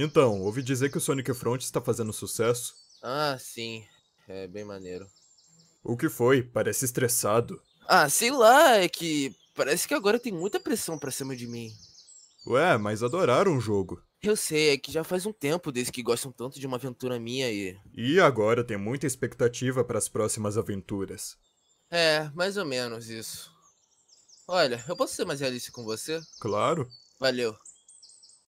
Então, ouvi dizer que o Sonic Front está fazendo sucesso. Ah, sim. É bem maneiro. O que foi? Parece estressado. Ah, sei lá, é que parece que agora tem muita pressão pra cima de mim. Ué, mas adoraram o jogo. Eu sei, é que já faz um tempo desde que gostam tanto de uma aventura minha e. E agora tem muita expectativa para as próximas aventuras. É, mais ou menos isso. Olha, eu posso ser mais realista com você? Claro. Valeu.